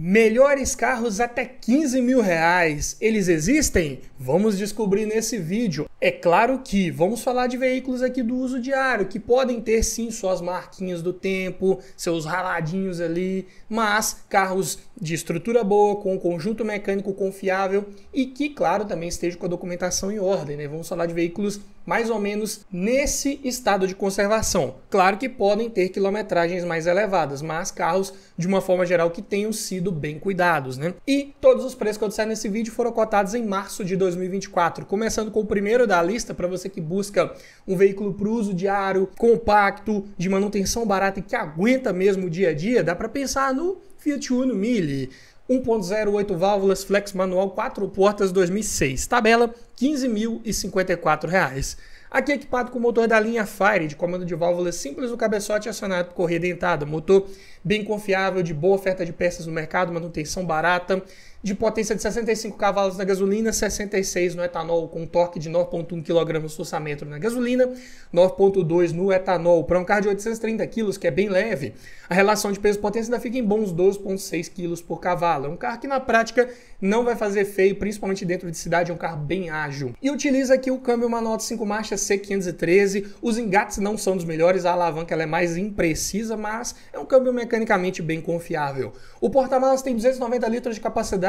Melhores carros até 15 mil reais, eles existem? Vamos descobrir nesse vídeo. É claro que vamos falar de veículos aqui do uso diário, que podem ter sim suas marquinhas do tempo, seus raladinhos ali, mas carros de estrutura boa, com um conjunto mecânico confiável e que, claro, também esteja com a documentação em ordem. Né? Vamos falar de veículos mais ou menos nesse estado de conservação. Claro que podem ter quilometragens mais elevadas, mas carros de uma forma geral que tenham sido bem cuidados, né? E todos os preços que eu disser nesse vídeo foram cotados em março de 2024, começando com o primeiro da lista para você que busca um veículo para uso diário, compacto, de manutenção barata e que aguenta mesmo o dia a dia, dá para pensar no Fiat Uno Mille. 1.08 válvulas flex manual 4 portas 2006. Tabela R$ 15.054. Aqui equipado com o motor da linha Fire, de comando de válvulas simples, o cabeçote é acionado por correia dentada. Motor bem confiável, de boa oferta de peças no mercado, manutenção barata de potência de 65 cavalos na gasolina, 66 no etanol, com torque de 9,1 kg forçamento na gasolina, 9,2 no etanol. Para um carro de 830 kg, que é bem leve, a relação de peso-potência ainda fica em bons 12,6 kg por cavalo. É um carro que na prática não vai fazer feio, principalmente dentro de cidade, é um carro bem ágil. E utiliza aqui o câmbio manual de 5 marchas C513, os engates não são dos melhores, a alavanca é mais imprecisa, mas é um câmbio mecanicamente bem confiável. O porta-malas tem 290 litros de capacidade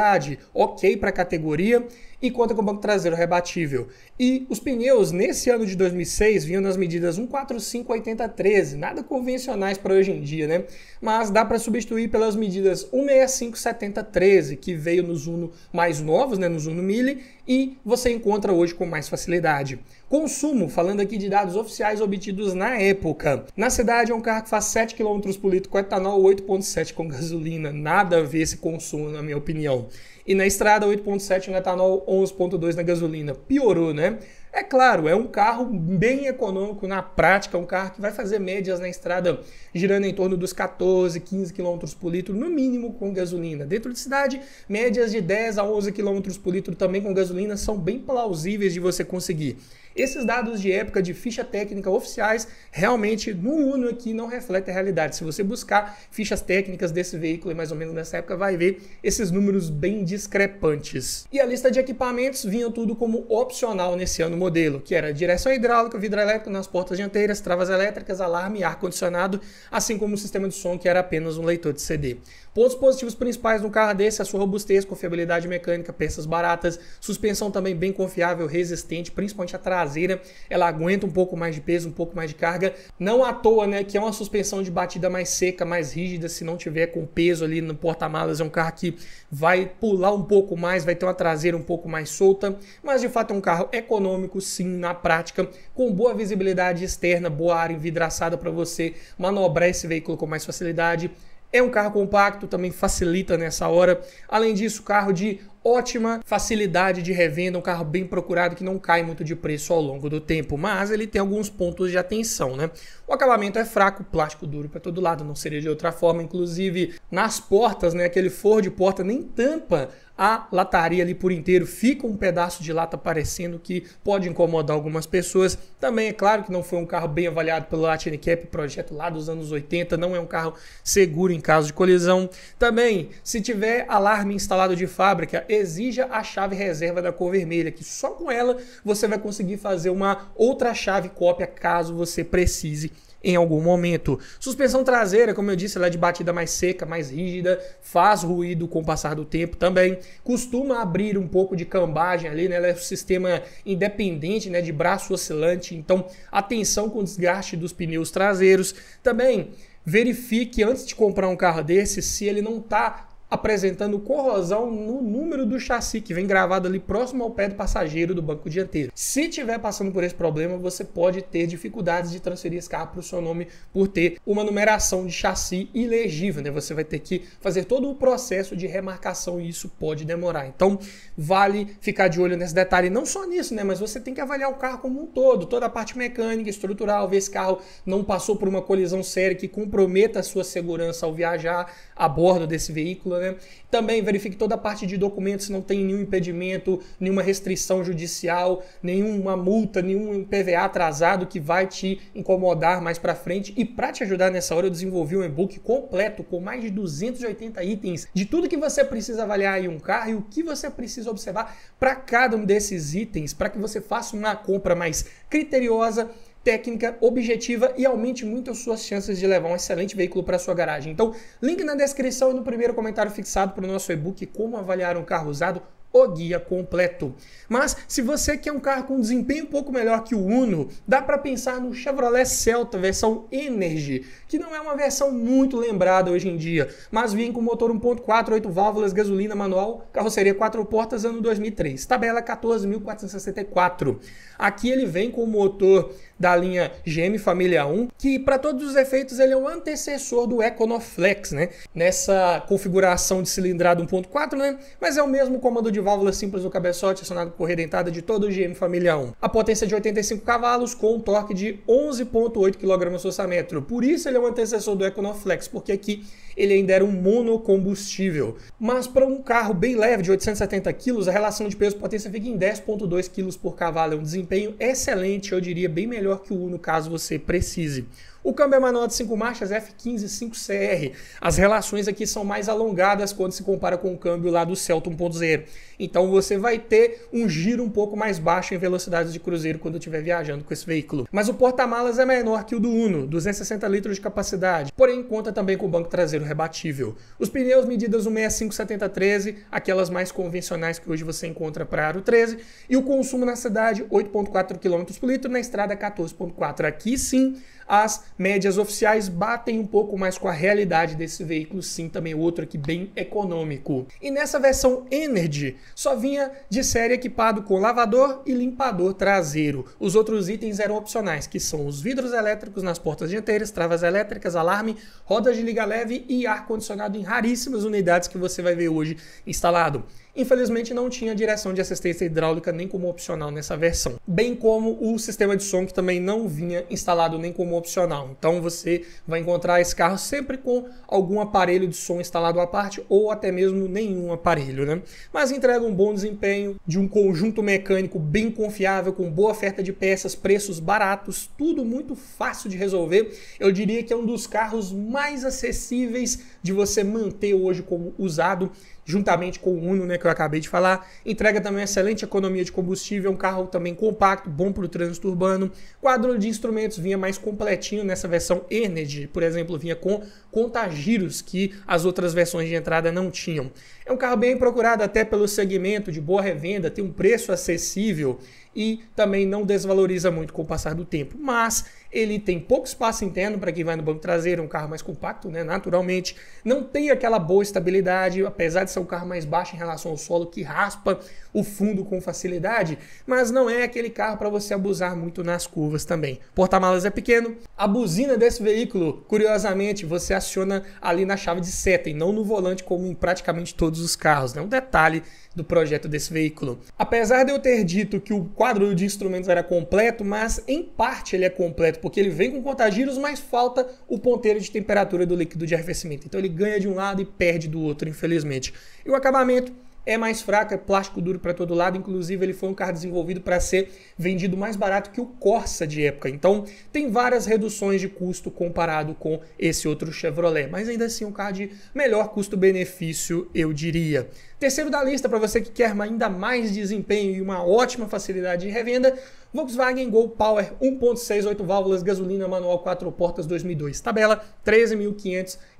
ok para a categoria e conta com banco traseiro rebatível. E os pneus, nesse ano de 2006, vinham nas medidas 145 80 13, nada convencionais para hoje em dia, né? Mas dá para substituir pelas medidas 165 70 13, que veio nos Uno mais novos, né, nos Uno Mille, e você encontra hoje com mais facilidade. Consumo, falando aqui de dados oficiais obtidos na época. Na cidade é um carro que faz 7 km por litro com etanol, 8.7 com gasolina, nada a ver esse consumo na minha opinião. E na estrada, 8,7 no etanol, 11,2 na gasolina. Piorou, né? É claro, é um carro bem econômico na prática, um carro que vai fazer médias na estrada girando em torno dos 14, 15 km por litro, no mínimo com gasolina. Dentro de cidade, médias de 10 a 11 km por litro também com gasolina são bem plausíveis de você conseguir. Esses dados de época de ficha técnica oficiais realmente no Uno aqui não refletem a realidade. Se você buscar fichas técnicas desse veículo mais ou menos nessa época, vai ver esses números bem discrepantes. E a lista de equipamentos vinha tudo como opcional nesse ano modelo que era direção hidráulica, vidro elétrico nas portas dianteiras, travas elétricas, alarme, ar-condicionado, assim como o sistema de som que era apenas um leitor de CD. Pontos positivos principais no carro desse, a sua robustez, confiabilidade mecânica, peças baratas, suspensão também bem confiável, resistente, principalmente a traseira, ela aguenta um pouco mais de peso, um pouco mais de carga. Não à toa, né, que é uma suspensão de batida mais seca, mais rígida, se não tiver com peso ali no porta-malas, é um carro que vai pular um pouco mais, vai ter uma traseira um pouco mais solta, mas de fato é um carro econômico sim na prática, com boa visibilidade externa, boa área envidraçada para você manobrar esse veículo com mais facilidade é um carro compacto, também facilita nessa hora. Além disso, carro de ótima facilidade de revenda, um carro bem procurado que não cai muito de preço ao longo do tempo, mas ele tem alguns pontos de atenção, né? O acabamento é fraco, plástico duro para todo lado, não seria de outra forma, inclusive nas portas, né? Aquele forro de porta nem tampa a lataria ali por inteiro, fica um pedaço de lata aparecendo que pode incomodar algumas pessoas. Também é claro que não foi um carro bem avaliado pelo Latin Cap, projeto lá dos anos 80, não é um carro seguro em caso de colisão. Também, se tiver alarme instalado de fábrica, exija a chave reserva da cor vermelha, que só com ela você vai conseguir fazer uma outra chave cópia caso você precise em algum momento. Suspensão traseira, como eu disse, ela é de batida mais seca, mais rígida, faz ruído com o passar do tempo também. Costuma abrir um pouco de cambagem ali, né? Ela é um sistema independente, né, de braço oscilante, então atenção com o desgaste dos pneus traseiros. Também verifique antes de comprar um carro desse se ele não está apresentando corrosão no número do chassi que vem gravado ali próximo ao pé do passageiro do banco dianteiro. Se tiver passando por esse problema, você pode ter dificuldades de transferir esse carro para o seu nome por ter uma numeração de chassi ilegível, né? Você vai ter que fazer todo o processo de remarcação e isso pode demorar. Então, vale ficar de olho nesse detalhe, não só nisso, né, mas você tem que avaliar o carro como um todo, toda a parte mecânica, estrutural, ver se carro não passou por uma colisão séria que comprometa a sua segurança ao viajar a bordo desse veículo né? Também verifique toda a parte de documentos se não tem nenhum impedimento, nenhuma restrição judicial, nenhuma multa, nenhum PVA atrasado que vai te incomodar mais para frente. E para te ajudar nessa hora, eu desenvolvi um e-book completo com mais de 280 itens de tudo que você precisa avaliar em um carro e o que você precisa observar para cada um desses itens, para que você faça uma compra mais criteriosa técnica, objetiva e aumente muito as suas chances de levar um excelente veículo para sua garagem. Então, link na descrição e no primeiro comentário fixado para o nosso e-book Como Avaliar um Carro Usado o guia completo. Mas se você quer um carro com desempenho um pouco melhor que o Uno, dá para pensar no Chevrolet Celta versão Energy, que não é uma versão muito lembrada hoje em dia, mas vem com motor 1.4, 8 válvulas, gasolina manual, carroceria 4 portas, ano 2003, tabela 14.464. Aqui ele vem com o motor da linha GM Família 1, que para todos os efeitos ele é um antecessor do Econoflex, né? Nessa configuração de cilindrada 1.4, né? Mas é o mesmo comando de válvula simples do cabeçote acionado por redentada de todo o GM Família 1. A potência de 85 cavalos com um torque de 11.8 kgfm. Por isso ele é um antecessor do Econoflex, porque aqui ele ainda era um monocombustível. Mas para um carro bem leve de 870 kg, a relação de peso-potência fica em 10.2 kg por cavalo, é um desempenho excelente, eu diria bem melhor melhor que o Uno, caso você precise. O câmbio é manual de 5 marchas F15 5CR. As relações aqui são mais alongadas quando se compara com o câmbio lá do Celta 1.0. Então você vai ter um giro um pouco mais baixo em velocidades de cruzeiro quando estiver viajando com esse veículo. Mas o porta-malas é menor que o do Uno, 260 litros de capacidade, porém conta também com o banco traseiro rebatível. Os pneus medidas 165 13 aquelas mais convencionais que hoje você encontra para Aro 13, e o consumo na cidade 8.4 km por litro, na estrada 14.4. Aqui sim as médias oficiais batem um pouco mais com a realidade desse veículo, sim, também outro aqui bem econômico. E nessa versão Energy, só vinha de série equipado com lavador e limpador traseiro. Os outros itens eram opcionais, que são os vidros elétricos nas portas dianteiras, travas elétricas, alarme, rodas de liga leve e ar-condicionado em raríssimas unidades que você vai ver hoje instalado. Infelizmente não tinha direção de assistência hidráulica nem como opcional nessa versão, bem como o sistema de som que também não vinha instalado nem como opcional. Então você vai encontrar esse carro sempre com algum aparelho de som instalado à parte ou até mesmo nenhum aparelho, né? Mas entrega um bom desempenho de um conjunto mecânico bem confiável, com boa oferta de peças, preços baratos, tudo muito fácil de resolver. Eu diria que é um dos carros mais acessíveis de você manter hoje como usado juntamente com o Uno, né, que eu acabei de falar. Entrega também excelente economia de combustível, um carro também compacto, bom para o trânsito urbano. Quadro de instrumentos vinha mais completinho nessa versão Energy, por exemplo, vinha com contagiros que as outras versões de entrada não tinham. É um carro bem procurado até pelo segmento, de boa revenda, tem um preço acessível e também não desvaloriza muito com o passar do tempo. Mas ele tem pouco espaço interno para quem vai no banco traseiro, um carro mais compacto, né, naturalmente, não tem aquela boa estabilidade, apesar de ser um carro mais baixo em relação ao solo, que raspa o fundo com facilidade, mas não é aquele carro para você abusar muito nas curvas também. Porta-malas é pequeno, a buzina desse veículo, curiosamente, você aciona ali na chave de seta e não no volante como em praticamente todos os carros, né, um detalhe do projeto desse veículo. Apesar de eu ter dito que o quadro de instrumentos era completo, mas em parte ele é completo porque ele vem com contagiros, mas falta o ponteiro de temperatura do líquido de arrefecimento. Então ele ganha de um lado e perde do outro, infelizmente. E o acabamento é mais fraco, é plástico duro para todo lado, inclusive ele foi um carro desenvolvido para ser vendido mais barato que o Corsa de época. Então tem várias reduções de custo comparado com esse outro Chevrolet, mas ainda assim um carro de melhor custo-benefício, eu diria. Terceiro da lista, para você que quer ainda mais desempenho e uma ótima facilidade de revenda, Volkswagen Gol Power 1.6, 8 válvulas, gasolina manual, 4 portas, 2002. Tabela, R$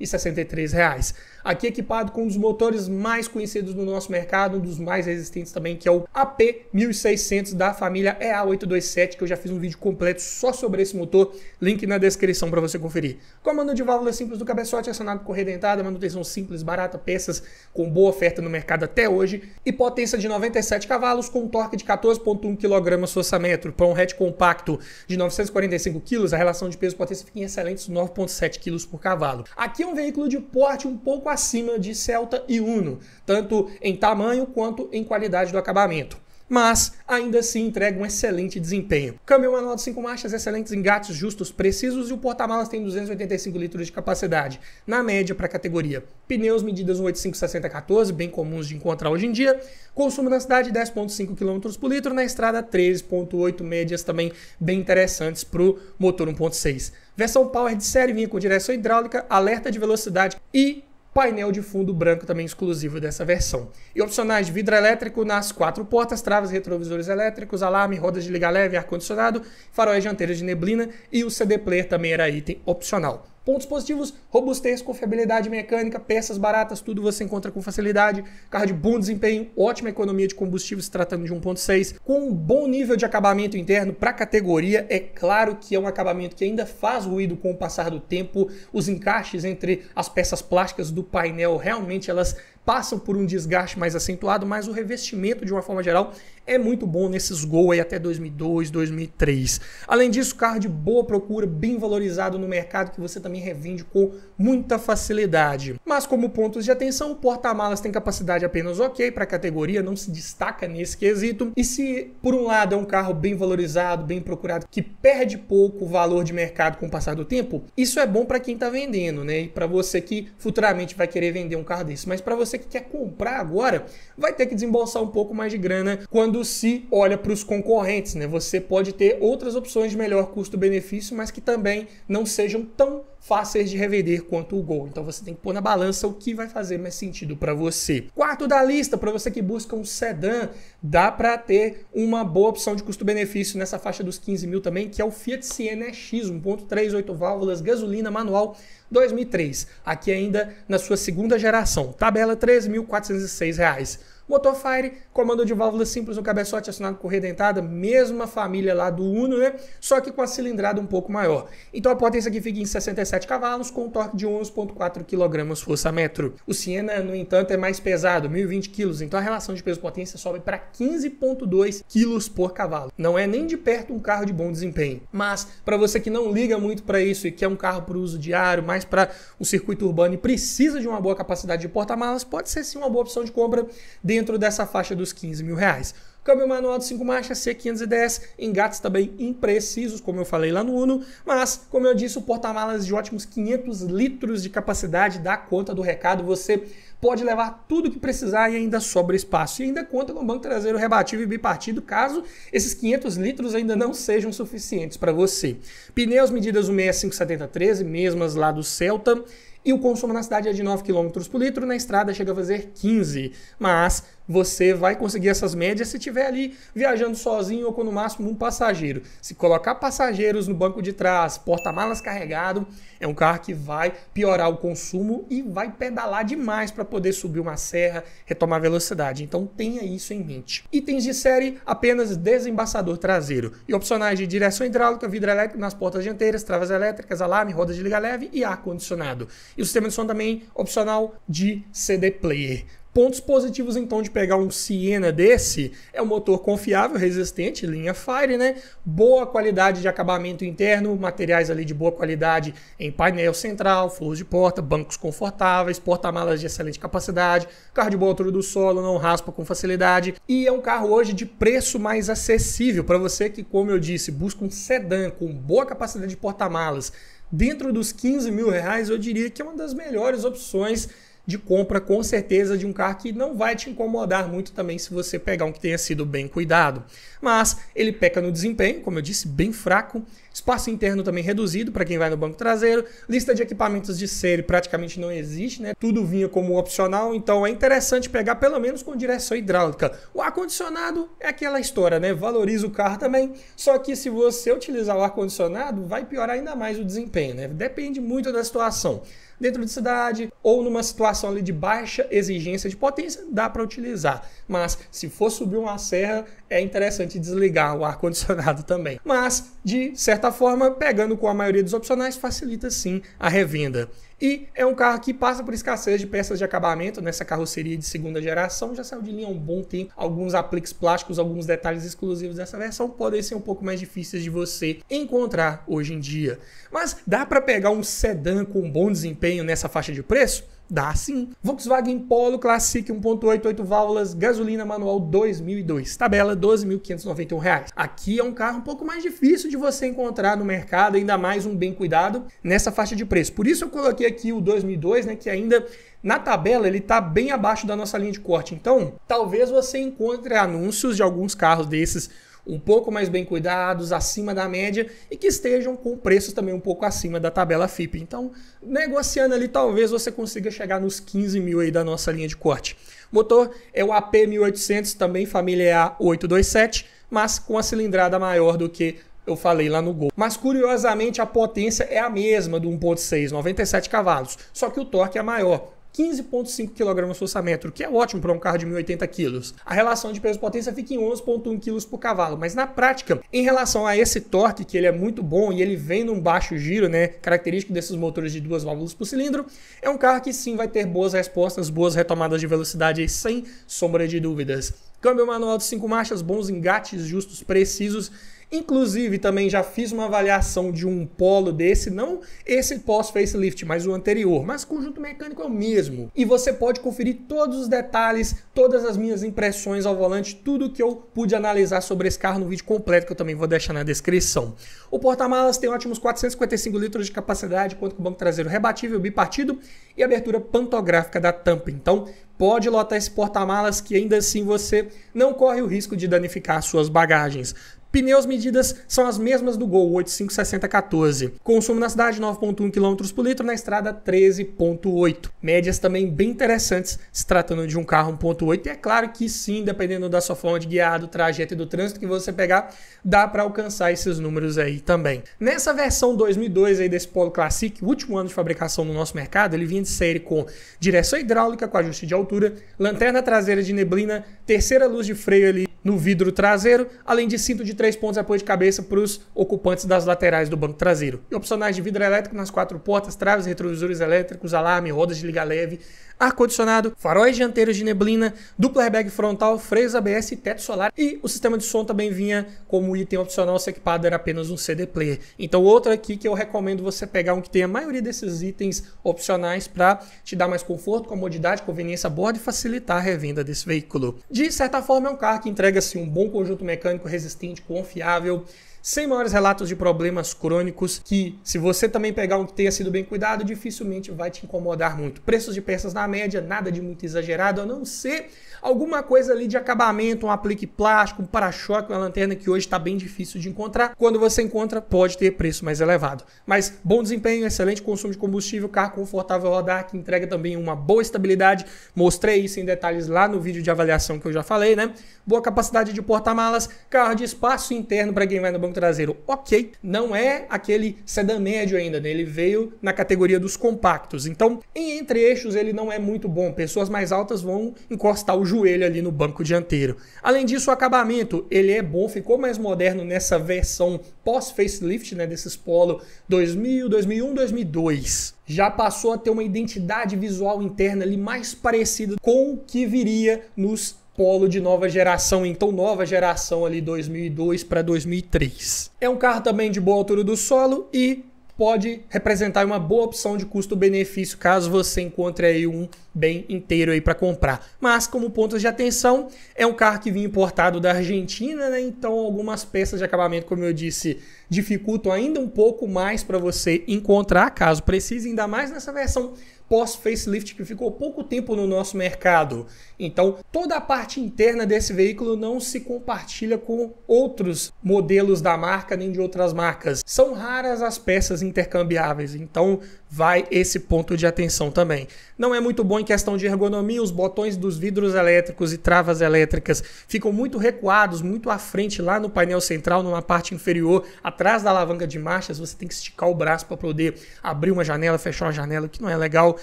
13.563. Aqui equipado com um dos motores mais conhecidos no nosso mercado, um dos mais resistentes também, que é o AP1600 da família EA827, que eu já fiz um vídeo completo só sobre esse motor, link na descrição para você conferir. Comando de válvulas simples do cabeçote, acionado com redentada, manutenção simples, barata, peças com boa oferta no mercado mercado até hoje, e potência de 97 cavalos com um torque de 14,1 kg metro. Para um hatch compacto de 945 kg, a relação de peso-potência fica em excelentes 9,7 kg por cavalo. Aqui é um veículo de porte um pouco acima de Celta e Uno, tanto em tamanho quanto em qualidade do acabamento mas ainda assim entrega um excelente desempenho. câmbio manual de 5 marchas, excelentes engates justos, precisos e o porta-malas tem 285 litros de capacidade, na média para a categoria. Pneus medidas 185-60-14, bem comuns de encontrar hoje em dia. Consumo na cidade 10,5 km por litro, na estrada 13,8, médias também bem interessantes para o motor 1.6. Versão Power de série vinha com direção hidráulica, alerta de velocidade e painel de fundo branco também exclusivo dessa versão. E opcionais de vidro elétrico nas quatro portas, travas, retrovisores elétricos, alarme, rodas de liga leve, ar-condicionado, faróis dianteiros de neblina e o CD player também era item opcional. Pontos positivos, robustez, confiabilidade mecânica, peças baratas, tudo você encontra com facilidade. Carro de bom desempenho, ótima economia de combustível se tratando de 1.6, com um bom nível de acabamento interno para a categoria. É claro que é um acabamento que ainda faz ruído com o passar do tempo. Os encaixes entre as peças plásticas do painel realmente elas passam por um desgaste mais acentuado, mas o revestimento de uma forma geral é muito bom nesses Gol aí até 2002, 2003. Além disso, carro de boa procura, bem valorizado no mercado que você também revende com muita facilidade. Mas como pontos de atenção, o porta-malas tem capacidade apenas ok para a categoria, não se destaca nesse quesito. E se por um lado é um carro bem valorizado, bem procurado, que perde pouco valor de mercado com o passar do tempo, isso é bom para quem está vendendo, né? E para você que futuramente vai querer vender um carro desse, mas para você que quer comprar agora, vai ter que desembolsar um pouco mais de grana quando quando se olha para os concorrentes. Né? Você pode ter outras opções de melhor custo-benefício, mas que também não sejam tão fáceis de revender quanto o Gol. Então você tem que pôr na balança o que vai fazer mais sentido para você. Quarto da lista, para você que busca um sedã, dá para ter uma boa opção de custo-benefício nessa faixa dos 15 mil também, que é o Fiat Siena X 1.3, 8 válvulas, gasolina manual 2003. Aqui ainda na sua segunda geração. Tabela R$ 3.406. Motofire, comando de válvula simples no cabeçote acionado com redentada, mesma família lá do Uno, né? Só que com a cilindrada um pouco maior. Então a potência aqui fica em 67 cavalos com um torque de 11.4 kgfm. força metro. O Siena, no entanto, é mais pesado, 1020 kg, então a relação de peso-potência sobe para 15.2 kg por cavalo. Não é nem de perto um carro de bom desempenho. Mas para você que não liga muito para isso e quer um carro para uso diário, mais para o circuito urbano e precisa de uma boa capacidade de porta-malas, pode ser sim uma boa opção de compra dentro dentro dessa faixa dos 15 mil reais. Câmbio manual de 5 marchas, C510, engates também imprecisos, como eu falei lá no Uno, mas, como eu disse, o porta-malas de ótimos 500 litros de capacidade dá conta do recado, você pode levar tudo que precisar e ainda sobra espaço. E ainda conta com banco traseiro rebatível e bipartido, caso esses 500 litros ainda não sejam suficientes para você. Pneus medidas 165 70 13, mesmas lá do Celta e o consumo na cidade é de 9 km por litro, na estrada chega a fazer 15. Mas você vai conseguir essas médias se tiver ali viajando sozinho ou com no máximo um passageiro. Se colocar passageiros no banco de trás, porta-malas carregado, é um carro que vai piorar o consumo e vai pedalar demais para poder subir uma serra, retomar velocidade. Então tenha isso em mente. Itens de série, apenas desembaçador traseiro e opcionais de direção hidráulica, vidro elétrico nas portas dianteiras, travas elétricas, alarme, rodas de liga leve e ar-condicionado. E o sistema de som também opcional de CD player. Pontos positivos, então, de pegar um Siena desse é um motor confiável, resistente, linha Fire, né? Boa qualidade de acabamento interno, materiais ali de boa qualidade em painel central, flores de porta, bancos confortáveis, porta-malas de excelente capacidade, carro de boa altura do solo, não raspa com facilidade. E é um carro hoje de preço mais acessível para você que, como eu disse, busca um sedã com boa capacidade de porta-malas. Dentro dos 15 mil reais, eu diria que é uma das melhores opções de compra, com certeza, de um carro que não vai te incomodar muito também se você pegar um que tenha sido bem cuidado. Mas ele peca no desempenho, como eu disse, bem fraco. Espaço interno também reduzido para quem vai no banco traseiro. Lista de equipamentos de série praticamente não existe, né? Tudo vinha como opcional, então é interessante pegar pelo menos com direção hidráulica. O ar-condicionado é aquela história, né? Valoriza o carro também. Só que se você utilizar o ar-condicionado, vai piorar ainda mais o desempenho, né? Depende muito da situação. Dentro de cidade ou numa situação ali de baixa exigência de potência, dá para utilizar. Mas se for subir uma serra, é interessante desligar o ar-condicionado também. Mas, de certa certa forma, pegando com a maioria dos opcionais, facilita sim a revenda. E é um carro que passa por escassez de peças de acabamento nessa né? carroceria de segunda geração, já saiu de linha há um bom tempo. Alguns apliques plásticos, alguns detalhes exclusivos dessa versão podem ser um pouco mais difíceis de você encontrar hoje em dia. Mas dá para pegar um sedã com bom desempenho nessa faixa de preço? Dá sim. Volkswagen Polo Classic 1.8, 8 válvulas, gasolina manual 2002, tabela R$ 12.591. Aqui é um carro um pouco mais difícil de você encontrar no mercado, ainda mais um bem cuidado nessa faixa de preço. Por isso eu coloquei aqui o 2002, né, que ainda na tabela ele está bem abaixo da nossa linha de corte. Então, talvez você encontre anúncios de alguns carros desses um pouco mais bem cuidados, acima da média e que estejam com preços também um pouco acima da tabela FIP. Então, negociando ali, talvez você consiga chegar nos 15 mil aí da nossa linha de corte. Motor é o AP1800, também família é A827, mas com a cilindrada maior do que eu falei lá no gol. Mas curiosamente a potência é a mesma do 1.6, 97 cavalos, só que o torque é maior. 15,5 kg força metro, que é ótimo para um carro de 1.080 kg. A relação de peso-potência fica em 11,1 kg por cavalo, mas na prática, em relação a esse torque, que ele é muito bom e ele vem num baixo giro, né, característico desses motores de duas válvulas por cilindro, é um carro que sim vai ter boas respostas, boas retomadas de velocidade sem sombra de dúvidas. Câmbio manual de 5 marchas, bons engates justos, precisos Inclusive, também já fiz uma avaliação de um polo desse, não esse pós-facelift, mas o anterior, mas conjunto mecânico é o mesmo. E você pode conferir todos os detalhes, todas as minhas impressões ao volante, tudo que eu pude analisar sobre esse carro no vídeo completo, que eu também vou deixar na descrição. O porta-malas tem ótimos 455 litros de capacidade, quanto com o banco traseiro rebatível, bipartido e abertura pantográfica da tampa. Então, pode lotar esse porta-malas que ainda assim você não corre o risco de danificar suas bagagens. Pneus medidas são as mesmas do Gol 856014. Consumo na cidade 9.1 km por litro, na estrada 13.8. Médias também bem interessantes se tratando de um carro 1.8 e é claro que sim, dependendo da sua forma de guiar, do trajeto e do trânsito que você pegar, dá para alcançar esses números aí também. Nessa versão 2002 aí desse Polo Classic, último ano de fabricação no nosso mercado, ele vinha de série com direção hidráulica com ajuste de altura, lanterna traseira de neblina, terceira luz de freio ali no vidro traseiro, além de cinto de três pontos de apoio de cabeça para os ocupantes das laterais do banco traseiro. E opcionais de vidro elétrico nas quatro portas, traves, retrovisores elétricos, alarme, rodas de liga leve, ar-condicionado, faróis dianteiros de neblina, duplo airbag frontal, freios ABS e teto solar. E o sistema de som também vinha como item opcional se equipado era apenas um CD player. Então outro aqui que eu recomendo você pegar um que tenha a maioria desses itens opcionais para te dar mais conforto, comodidade, conveniência a bordo e facilitar a revenda desse veículo. De certa forma é um carro que entrega-se assim, um bom conjunto mecânico resistente, confiável, sem maiores relatos de problemas crônicos que, se você também pegar um que tenha sido bem cuidado, dificilmente vai te incomodar muito. Preços de peças na média, nada de muito exagerado, a não ser alguma coisa ali de acabamento, um aplique plástico, um para-choque, uma lanterna que hoje está bem difícil de encontrar. Quando você encontra, pode ter preço mais elevado. Mas bom desempenho, excelente consumo de combustível, carro confortável a rodar, que entrega também uma boa estabilidade. Mostrei isso em detalhes lá no vídeo de avaliação que eu já falei, né? Boa capacidade de porta-malas, carro de espaço interno para quem vai no banco traseiro ok, não é aquele sedã médio ainda, né? ele veio na categoria dos compactos. Então, em entre-eixos ele não é muito bom, pessoas mais altas vão encostar o joelho ali no banco dianteiro. Além disso, o acabamento, ele é bom, ficou mais moderno nessa versão pós-facelift, né, desses Polo 2000, 2001, 2002 já passou a ter uma identidade visual interna ali mais parecida com o que viria nos Polo de nova geração, então nova geração ali 2002 para 2003. É um carro também de boa altura do solo e pode representar uma boa opção de custo-benefício caso você encontre aí um bem inteiro aí para comprar. Mas como pontos de atenção, é um carro que vinha importado da Argentina, né? Então algumas peças de acabamento, como eu disse, dificultam ainda um pouco mais para você encontrar, caso precise, ainda mais nessa versão pós-facelift que ficou pouco tempo no nosso mercado. Então, toda a parte interna desse veículo não se compartilha com outros modelos da marca nem de outras marcas. São raras as peças intercambiáveis, então vai esse ponto de atenção também. Não é muito bom em questão de ergonomia, os botões dos vidros elétricos e travas elétricas ficam muito recuados, muito à frente lá no painel central, numa parte inferior, atrás da alavanca de marchas, você tem que esticar o braço para poder abrir uma janela, fechar uma janela, que não é legal.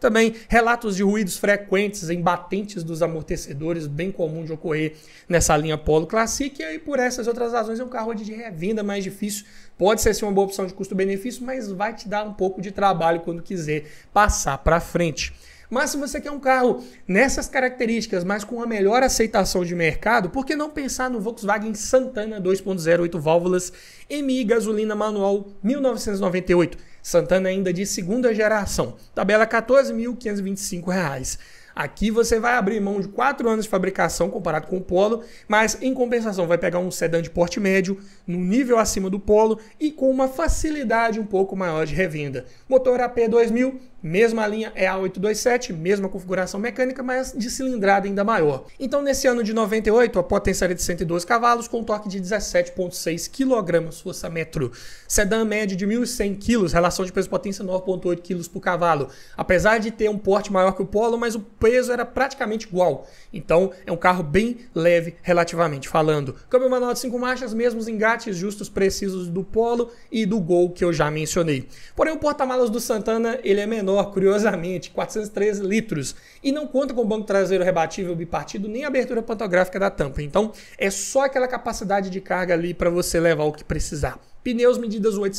Também relatos de ruídos frequentes em batentes dos amortecedores, bem comum de ocorrer nessa linha Polo Classic. E aí, por essas outras razões, é um carro de revenda mais difícil. Pode ser sim, uma boa opção de custo-benefício, mas vai te dar um pouco de trabalho quando quiser passar para frente. Mas se você quer um carro nessas características, mas com a melhor aceitação de mercado, por que não pensar no Volkswagen Santana 2.08 válvulas MI gasolina manual 1998? Santana ainda de segunda geração. Tabela R$ 14.525. Aqui você vai abrir mão de 4 anos de fabricação comparado com o Polo, mas em compensação vai pegar um sedã de porte médio, no nível acima do Polo e com uma facilidade um pouco maior de revenda. Motor AP 2000, Mesma linha é a 827, mesma configuração mecânica, mas de cilindrada ainda maior. Então, nesse ano de 98, a potência era de 112 cavalos, com torque de 17,6 kg força metro. Sedã médio de 1.100 kg, relação de peso-potência 9,8 kg por cavalo. Apesar de ter um porte maior que o Polo, mas o peso era praticamente igual. Então, é um carro bem leve, relativamente falando. Câmbio manual de 5 marchas, mesmos engates justos, precisos do Polo e do Gol que eu já mencionei. Porém, o porta-malas do Santana ele é menor menor, curiosamente, 403 litros, e não conta com banco traseiro rebatível bipartido nem abertura pantográfica da tampa. Então, é só aquela capacidade de carga ali para você levar o que precisar. Pneus medidas 8,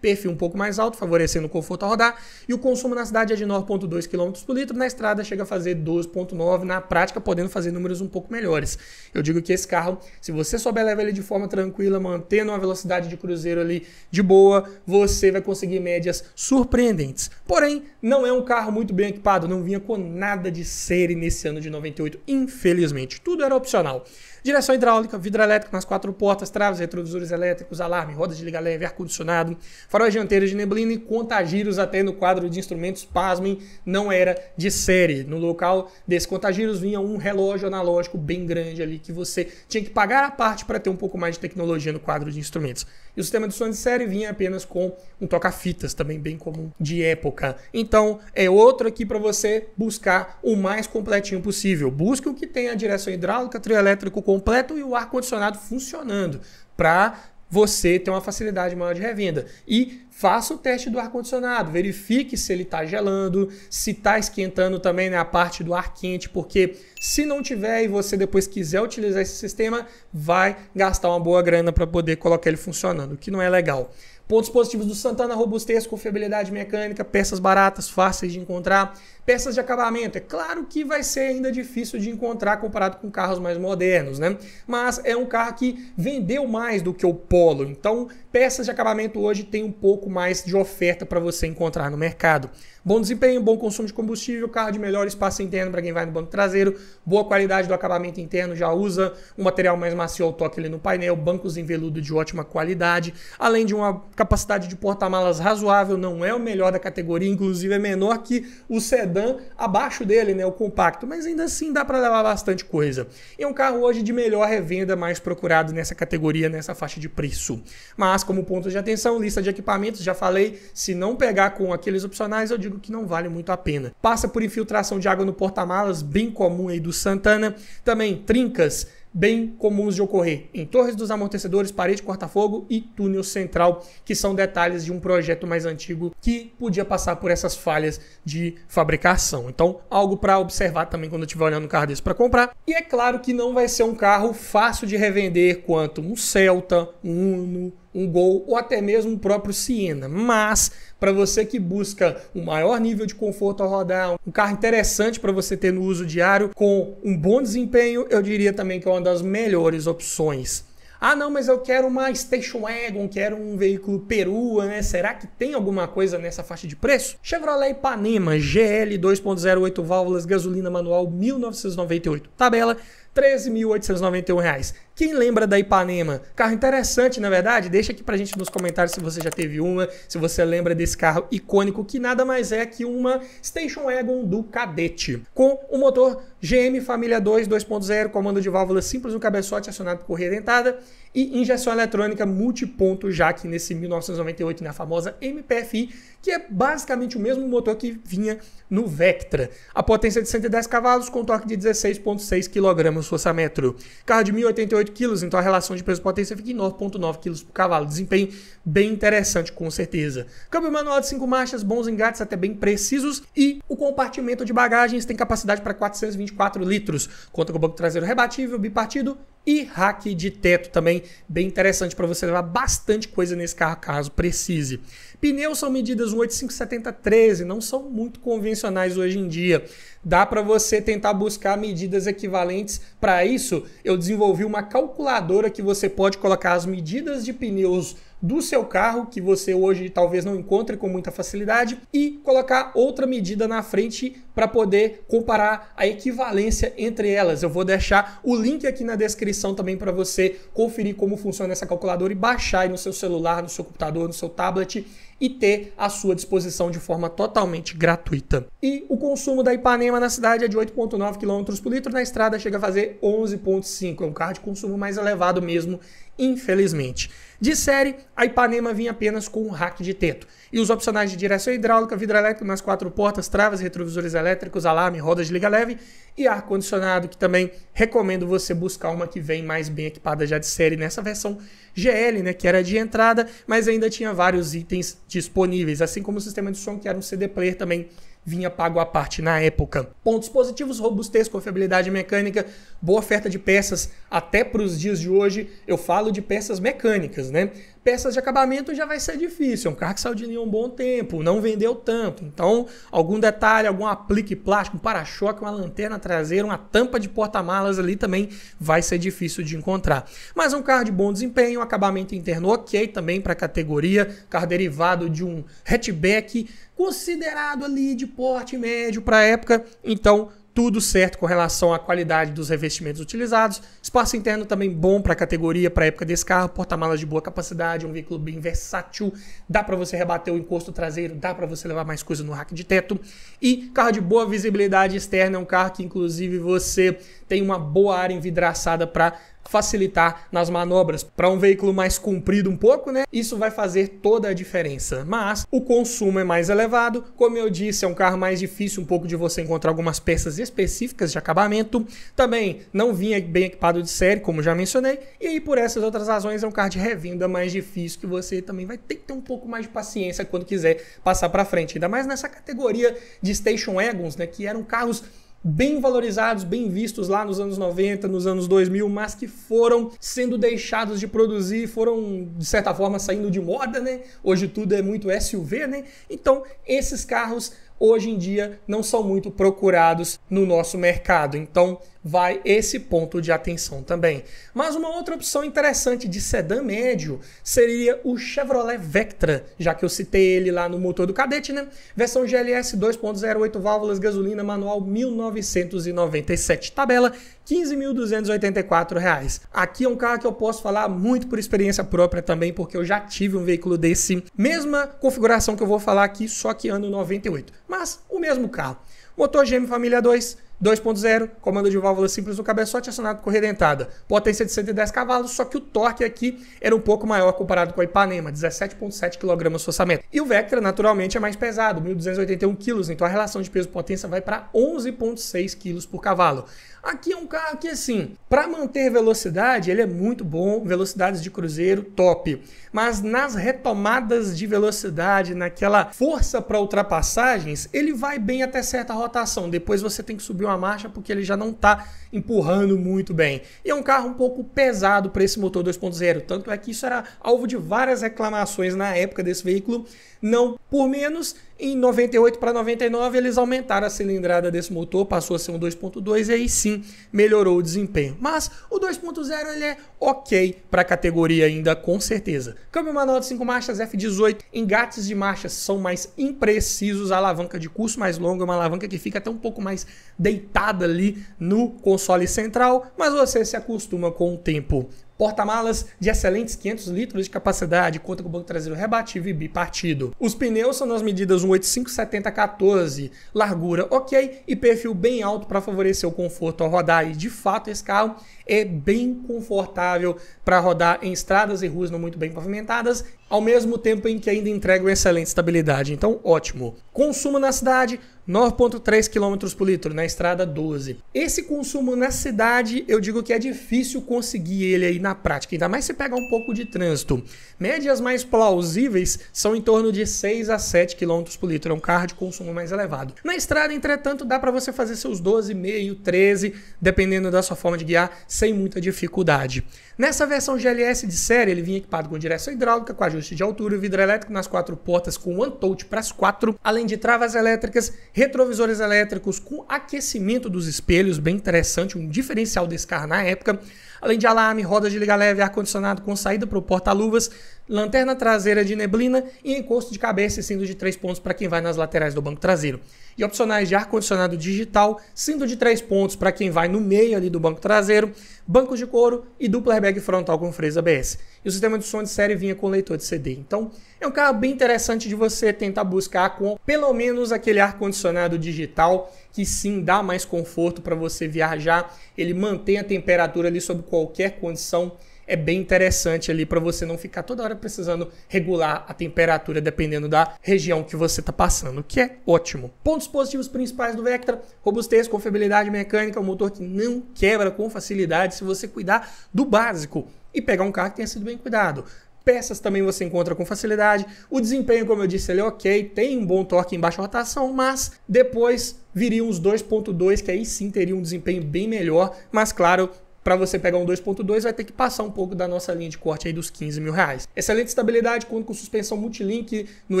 perfil um pouco mais alto, favorecendo o conforto ao rodar, e o consumo na cidade é de 9,2 km por litro, na estrada chega a fazer 12,9, na prática podendo fazer números um pouco melhores. Eu digo que esse carro, se você souber levar ele de forma tranquila, mantendo uma velocidade de cruzeiro ali de boa, você vai conseguir médias surpreendentes. Porém, não é um carro muito bem equipado, não vinha com nada de série nesse ano de 98, infelizmente. Tudo era opcional. Direção hidráulica, vidro elétrico nas quatro portas, traves, retrovisores elétricos, alarme, rodas de liga leve, ar-condicionado, faróis dianteiros de neblina e contagiros até no quadro de instrumentos, pasmem, não era de série. No local desse contagiros vinha um relógio analógico bem grande ali que você tinha que pagar a parte para ter um pouco mais de tecnologia no quadro de instrumentos. E o sistema de som de série vinha apenas com um toca-fitas, também bem comum de época. Então, é outro aqui para você buscar o mais completinho possível. Busque o que tem a direção hidráulica, trio elétrico completo e o ar-condicionado funcionando, para você ter uma facilidade maior de revenda. E faça o teste do ar-condicionado, verifique se ele está gelando, se está esquentando também né, a parte do ar quente, porque se não tiver e você depois quiser utilizar esse sistema, vai gastar uma boa grana para poder colocar ele funcionando, o que não é legal. Pontos positivos do Santana: robustez, confiabilidade mecânica, peças baratas, fáceis de encontrar, peças de acabamento. É claro que vai ser ainda difícil de encontrar comparado com carros mais modernos, né? Mas é um carro que vendeu mais do que o Polo, então peças de acabamento hoje têm um pouco mais de oferta para você encontrar no mercado. Bom desempenho, bom consumo de combustível, carro de melhor espaço interno para quem vai no banco traseiro, boa qualidade do acabamento interno, já usa um material mais macio ao toque ali no painel, bancos em veludo de ótima qualidade, além de uma capacidade de porta-malas razoável, não é o melhor da categoria, inclusive é menor que o sedã abaixo dele, né, o compacto, mas ainda assim dá para levar bastante coisa. É um carro hoje de melhor revenda, mais procurado nessa categoria, nessa faixa de preço. Mas como pontos de atenção, lista de equipamentos, já falei, se não pegar com aqueles opcionais, eu digo que não vale muito a pena. Passa por infiltração de água no porta-malas, bem comum aí do Santana. Também trincas, bem comuns de ocorrer em torres dos amortecedores, parede corta-fogo e túnel central, que são detalhes de um projeto mais antigo que podia passar por essas falhas de fabricação. Então, algo para observar também quando estiver olhando um carro desse para comprar. E é claro que não vai ser um carro fácil de revender quanto um Celta, um Uno, um Gol ou até mesmo o próprio Siena. Mas para você que busca um maior nível de conforto ao rodar, um carro interessante para você ter no uso diário com um bom desempenho, eu diria também que é uma das melhores opções. Ah, não, mas eu quero uma Station Wagon, quero um veículo perua, né? Será que tem alguma coisa nessa faixa de preço? Chevrolet Ipanema GL 2.08 válvulas gasolina manual 1998. Tabela 13.891 reais. Quem lembra da Ipanema? Carro interessante, na é verdade. Deixa aqui pra gente nos comentários se você já teve uma, se você lembra desse carro icônico, que nada mais é que uma Station Wagon do Cadete, com o motor GM Família 2 2.0, comando de válvula simples no cabeçote acionado por correia dentada e injeção eletrônica multiponto, já que nesse 1998, na né, famosa MPFI, que é basicamente o mesmo motor que vinha no Vectra. A potência de 110 cavalos com torque de 16,6 kg força-metro. Carro de 1.088 kg, então a relação de peso-potência fica em 9,9 kg por cavalo. Desempenho bem interessante, com certeza. Câmbio manual de 5 marchas, bons engates até bem precisos. E o compartimento de bagagens tem capacidade para 424 litros. Conta com o banco traseiro rebatível, bipartido e rack de teto também, bem interessante para você levar bastante coisa nesse carro caso precise. Pneus são medidas 185, 70, 13, não são muito convencionais hoje em dia. Dá para você tentar buscar medidas equivalentes. Para isso, eu desenvolvi uma calculadora que você pode colocar as medidas de pneus do seu carro, que você hoje talvez não encontre com muita facilidade, e colocar outra medida na frente para poder comparar a equivalência entre elas. Eu vou deixar o link aqui na descrição também para você conferir como funciona essa calculadora e baixar aí no seu celular, no seu computador, no seu tablet e ter à sua disposição de forma totalmente gratuita. E o consumo da Ipanema na cidade é de 8,9 km por litro, na estrada chega a fazer 11,5. É um carro de consumo mais elevado mesmo, infelizmente. De série, a Ipanema vinha apenas com um rack de teto. E os opcionais de direção hidráulica, vidro elétrico nas quatro portas, travas, retrovisores elétricos, alarme, rodas de liga leve e ar-condicionado, que também recomendo você buscar uma que vem mais bem equipada já de série nessa versão GL, né, que era de entrada, mas ainda tinha vários itens disponíveis, assim como o sistema de som que era um CD player também vinha pago à parte na época. Pontos positivos: robustez, confiabilidade mecânica, boa oferta de peças até para os dias de hoje. Eu falo de peças mecânicas, né? peças de acabamento já vai ser difícil. É um carro que saiu de linha um bom tempo, não vendeu tanto. Então, algum detalhe, algum aplique plástico, um para-choque, uma lanterna traseira, uma tampa de porta-malas ali também vai ser difícil de encontrar. Mas um carro de bom desempenho, um acabamento interno ok também para a categoria, carro derivado de um hatchback, considerado ali de porte médio para a época. Então, tudo certo com relação à qualidade dos revestimentos utilizados. Espaço interno também bom para a categoria, para a época desse carro. Porta-malas de boa capacidade, um veículo bem versátil. Dá para você rebater o encosto traseiro, dá para você levar mais coisa no rack de teto. E carro de boa visibilidade externa, é um carro que inclusive você tem uma boa área envidraçada para facilitar nas manobras. Para um veículo mais comprido um pouco, né? Isso vai fazer toda a diferença. Mas o consumo é mais elevado, como eu disse, é um carro mais difícil um pouco de você encontrar algumas peças específicas de acabamento. Também não vinha bem equipado de série, como já mencionei, e aí por essas outras razões é um carro de revenda mais difícil que você também vai ter que ter um pouco mais de paciência quando quiser passar para frente, ainda mais nessa categoria de station wagons, né, que eram carros bem valorizados, bem vistos lá nos anos 90, nos anos 2000, mas que foram sendo deixados de produzir, foram de certa forma saindo de moda, né? Hoje tudo é muito SUV, né? Então, esses carros hoje em dia não são muito procurados no nosso mercado. Então, vai esse ponto de atenção também. Mas uma outra opção interessante de sedã médio seria o Chevrolet Vectra, já que eu citei ele lá no motor do Cadete, né? Versão GLS 2.08 válvulas gasolina manual 1997, tabela 15.284 reais. Aqui é um carro que eu posso falar muito por experiência própria também, porque eu já tive um veículo desse, mesma configuração que eu vou falar aqui, só que ano 98 mas o mesmo carro. Motor GM Família 2, 2.0, comando de válvula simples no cabeçote acionado com redentada. Potência de 110 cavalos, só que o torque aqui era um pouco maior comparado com a Ipanema, 17.7 kg forçamento. E o Vectra, naturalmente, é mais pesado, 1.281 kg, então a relação de peso-potência vai para 11.6 kg por cavalo. Aqui é um carro que, assim, para manter velocidade, ele é muito bom, velocidades de cruzeiro top. Mas nas retomadas de velocidade, naquela força para ultrapassagens, ele vai bem até certa rotação, depois você tem que subir subiu uma marcha porque ele já não está empurrando muito bem. E é um carro um pouco pesado para esse motor 2.0, tanto é que isso era alvo de várias reclamações na época desse veículo não por menos. Em 98 para 99 eles aumentaram a cilindrada desse motor, passou a ser um 2.2 e aí sim melhorou o desempenho. Mas o 2.0 ele é ok para a categoria ainda com certeza. Câmbio manual de 5 marchas F18, engates de marchas são mais imprecisos, a alavanca de curso mais longa é uma alavanca que fica até um pouco mais deitada ali no console central, mas você se acostuma com o tempo. Porta-malas de excelentes 500 litros de capacidade, conta com banco traseiro rebatível e bipartido. Os pneus são nas medidas 185 70 14, largura ok e perfil bem alto para favorecer o conforto ao rodar. E de fato esse carro é bem confortável para rodar em estradas e ruas não muito bem pavimentadas, ao mesmo tempo em que ainda entrega uma excelente estabilidade. Então, ótimo. Consumo na cidade, 9,3 km por litro, na estrada 12. Esse consumo na cidade, eu digo que é difícil conseguir ele aí na prática, ainda mais se pegar um pouco de trânsito. Médias mais plausíveis são em torno de 6 a 7 km por litro, é um carro de consumo mais elevado. Na estrada, entretanto, dá para você fazer seus 12,5, 13, dependendo da sua forma de guiar, sem muita dificuldade. Nessa versão GLS de série, ele vinha equipado com direção hidráulica, com ajuste de altura, vidro elétrico nas quatro portas com One Touch para as quatro, além de travas elétricas, retrovisores elétricos com aquecimento dos espelhos, bem interessante, um diferencial desse carro na época, além de alarme, rodas de liga leve, ar-condicionado com saída para o porta-luvas, lanterna traseira de neblina e encosto de cabeça e cinto de três pontos para quem vai nas laterais do banco traseiro. E opcionais de ar-condicionado digital, cinto de três pontos para quem vai no meio ali do banco traseiro, bancos de couro e dupla airbag frontal com freio ABS. E o sistema de som de série vinha com leitor de CD. Então, é um carro bem interessante de você tentar buscar com pelo menos aquele ar-condicionado digital que sim dá mais conforto para você viajar, ele mantém a temperatura ali sob qualquer condição é bem interessante ali para você não ficar toda hora precisando regular a temperatura dependendo da região que você está passando, que é ótimo. Pontos positivos principais do Vectra: robustez, confiabilidade mecânica, um motor que não quebra com facilidade se você cuidar do básico e pegar um carro que tenha sido bem cuidado. Peças também você encontra com facilidade. O desempenho, como eu disse, ele é ok, tem um bom torque em baixa rotação, mas depois viriam os 2.2, que aí sim teria um desempenho bem melhor, mas claro, para você pegar um 2.2 vai ter que passar um pouco da nossa linha de corte aí dos 15 mil reais. Excelente estabilidade, conta com suspensão multilink no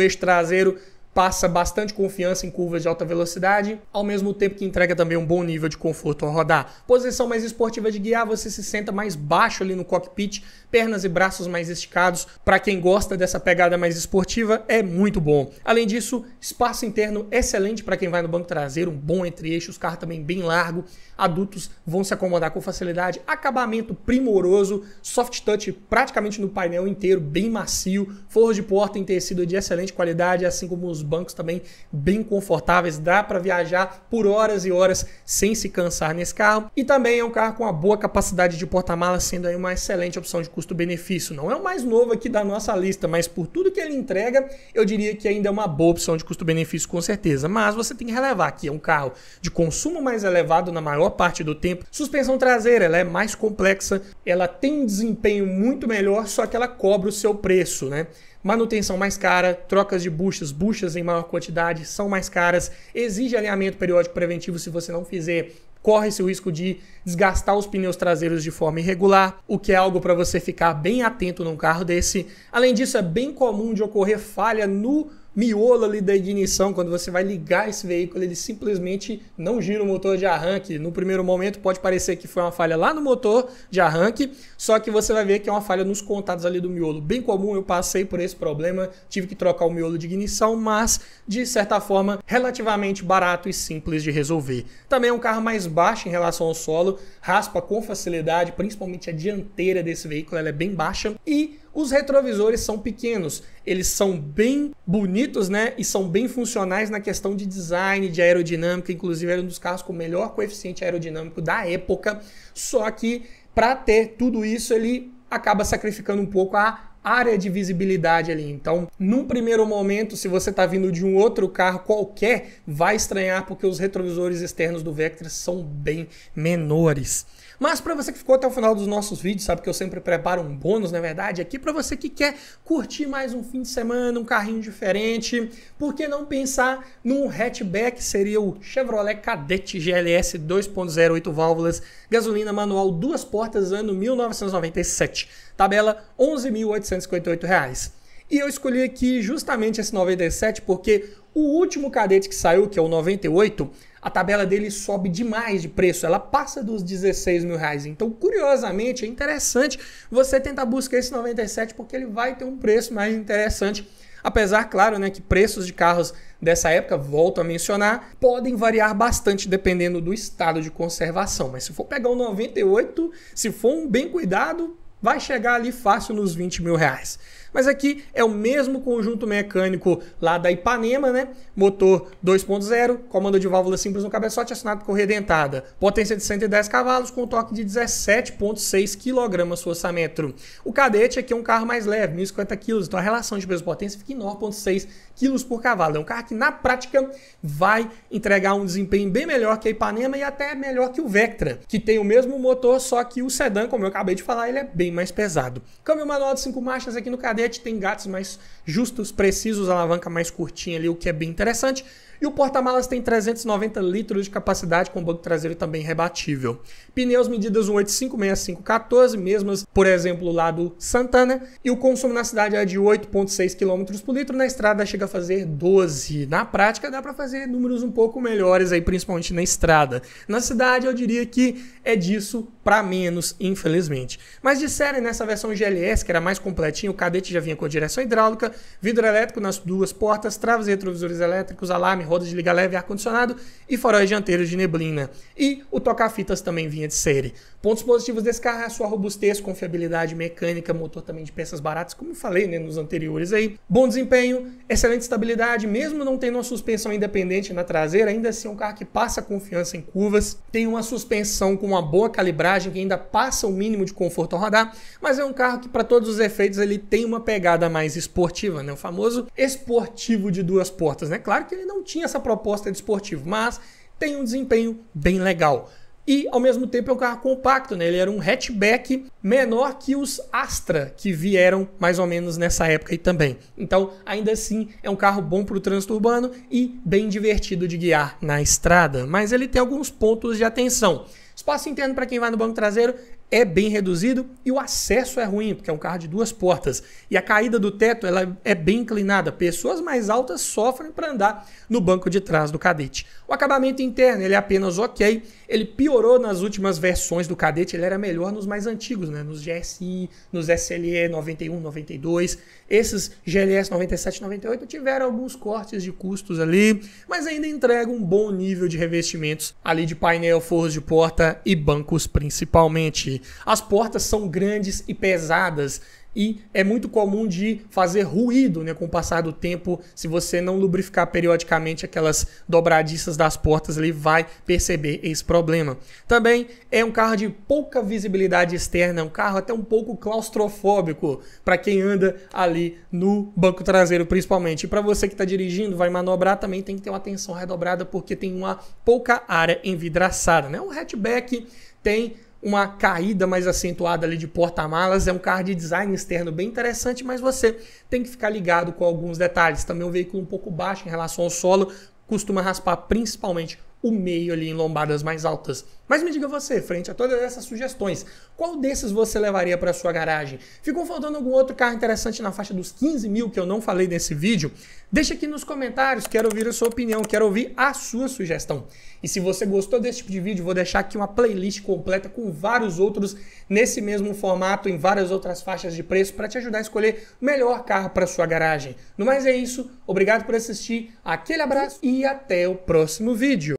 eixo traseiro, passa bastante confiança em curvas de alta velocidade, ao mesmo tempo que entrega também um bom nível de conforto ao rodar. Posição mais esportiva de guiar, você se senta mais baixo ali no cockpit pernas e braços mais esticados. Para quem gosta dessa pegada mais esportiva, é muito bom. Além disso, espaço interno excelente para quem vai no banco traseiro, um bom entre eixos os carros também bem largo. Adultos vão se acomodar com facilidade. Acabamento primoroso, soft touch praticamente no painel inteiro, bem macio. Forro de porta em tecido de excelente qualidade, assim como os bancos também bem confortáveis. Dá para viajar por horas e horas sem se cansar nesse carro. E também é um carro com uma boa capacidade de porta-malas, sendo aí uma excelente opção de custo-benefício. Não é o mais novo aqui da nossa lista, mas por tudo que ele entrega, eu diria que ainda é uma boa opção de custo-benefício, com certeza. Mas você tem que relevar que é um carro de consumo mais elevado na maior parte do tempo. Suspensão traseira, ela é mais complexa, ela tem um desempenho muito melhor, só que ela cobra o seu preço, né? manutenção mais cara, trocas de buchas, buchas em maior quantidade são mais caras, exige alinhamento periódico preventivo se você não fizer corre-se o risco de desgastar os pneus traseiros de forma irregular, o que é algo para você ficar bem atento num carro desse. Além disso, é bem comum de ocorrer falha no miolo ali da ignição, quando você vai ligar esse veículo, ele simplesmente não gira o motor de arranque. No primeiro momento pode parecer que foi uma falha lá no motor de arranque, só que você vai ver que é uma falha nos contatos ali do miolo. Bem comum, eu passei por esse problema, tive que trocar o miolo de ignição, mas de certa forma relativamente barato e simples de resolver. Também é um carro mais baixo em relação ao solo, raspa com facilidade, principalmente a dianteira desse veículo, ela é bem baixa e os retrovisores são pequenos, eles são bem bonitos, né? E são bem funcionais na questão de design, de aerodinâmica, inclusive era um dos carros com o melhor coeficiente aerodinâmico da época. Só que para ter tudo isso, ele acaba sacrificando um pouco a área de visibilidade ali. Então, num primeiro momento, se você está vindo de um outro carro qualquer, vai estranhar porque os retrovisores externos do Vectra são bem menores. Mas para você que ficou até o final dos nossos vídeos, sabe que eu sempre preparo um bônus, na é verdade, aqui para você que quer curtir mais um fim de semana, um carrinho diferente, por que não pensar num hatchback, seria o Chevrolet Cadete GLS 2.08 válvulas, gasolina manual, duas portas, ano 1997 tabela R$ 11.858. E eu escolhi aqui justamente esse 97 porque o último cadete que saiu, que é o 98, a tabela dele sobe demais de preço, ela passa dos R$ mil reais. Então, curiosamente, é interessante você tentar buscar esse 97 porque ele vai ter um preço mais interessante. Apesar, claro, né, que preços de carros dessa época, volto a mencionar, podem variar bastante dependendo do estado de conservação. Mas se for pegar o 98, se for um bem cuidado, vai chegar ali fácil nos 20 mil reais. Mas aqui é o mesmo conjunto mecânico lá da Ipanema, né? Motor 2.0, comando de válvula simples no cabeçote acionado por dentada. Potência de 110 cavalos com torque de 17.6 kg força metro. O Cadete aqui é um carro mais leve, 1.050 kg, então a relação de peso potência fica em 9.6 kg por cavalo. É um carro que na prática vai entregar um desempenho bem melhor que a Ipanema e até melhor que o Vectra, que tem o mesmo motor, só que o sedã, como eu acabei de falar, ele é bem mais pesado. Câmbio manual de 5 marchas aqui no Cadete tem gatos mais justos, precisos, alavanca mais curtinha ali, o que é bem interessante. E o porta-malas tem 390 litros de capacidade, com banco traseiro também rebatível. Pneus medidas 1856514, mesmas, por exemplo, lá do Santana. E o consumo na cidade é de 8,6 km por litro, na estrada chega a fazer 12. Na prática, dá para fazer números um pouco melhores aí, principalmente na estrada. Na cidade, eu diria que é disso para menos, infelizmente. Mas de série, nessa versão GLS, que era mais completinha, o cadete já vinha com direção hidráulica, vidro elétrico nas duas portas, travas e retrovisores elétricos, alarme, roda de liga leve, ar-condicionado e faróis dianteiros de neblina. E o toca-fitas também vinha de série. Pontos positivos desse carro é a sua robustez, confiabilidade mecânica, motor também de peças baratas, como falei né, nos anteriores aí. Bom desempenho, excelente estabilidade, mesmo não tendo uma suspensão independente na traseira, ainda assim é um carro que passa confiança em curvas, tem uma suspensão com uma boa calibragem, que ainda passa o mínimo de conforto ao rodar, mas é um carro que para todos os efeitos ele tem uma pegada mais esportiva, né? O famoso esportivo de duas portas, né? Claro que ele não tinha essa proposta de esportivo, mas tem um desempenho bem legal. E ao mesmo tempo é um carro compacto, né? Ele era um hatchback menor que os Astra que vieram mais ou menos nessa época aí também. Então, ainda assim, é um carro bom para o trânsito urbano e bem divertido de guiar na estrada, mas ele tem alguns pontos de atenção espaço interno para quem vai no banco traseiro é bem reduzido e o acesso é ruim, porque é um carro de duas portas. E a caída do teto ela é bem inclinada. Pessoas mais altas sofrem para andar no banco de trás do cadete. O acabamento interno ele é apenas ok ele piorou nas últimas versões do Cadete, ele era melhor nos mais antigos, né? Nos GSI, nos SLE 91, 92. Esses GLS 97, 98 tiveram alguns cortes de custos ali, mas ainda entrega um bom nível de revestimentos ali de painel, forros de porta e bancos principalmente. As portas são grandes e pesadas e é muito comum de fazer ruído né, com o passar do tempo. Se você não lubrificar periodicamente aquelas dobradiças das portas, ele vai perceber esse problema. Também é um carro de pouca visibilidade externa, é um carro até um pouco claustrofóbico para quem anda ali no banco traseiro, principalmente. E para você que está dirigindo, vai manobrar também, tem que ter uma atenção redobrada porque tem uma pouca área envidraçada. Né? Um hatchback tem uma caída mais acentuada ali de porta-malas. É um carro de design externo bem interessante, mas você tem que ficar ligado com alguns detalhes. Também um veículo um pouco baixo em relação ao solo, costuma raspar principalmente o meio ali em lombadas mais altas. Mas me diga você, frente a todas essas sugestões, qual desses você levaria para sua garagem? Ficou faltando algum outro carro interessante na faixa dos 15 mil que eu não falei nesse vídeo? Deixa aqui nos comentários, quero ouvir a sua opinião, quero ouvir a sua sugestão. E se você gostou desse tipo de vídeo, vou deixar aqui uma playlist completa com vários outros nesse mesmo formato, em várias outras faixas de preço, para te ajudar a escolher o melhor carro para sua garagem. No mais é isso, obrigado por assistir, aquele abraço e até o próximo vídeo.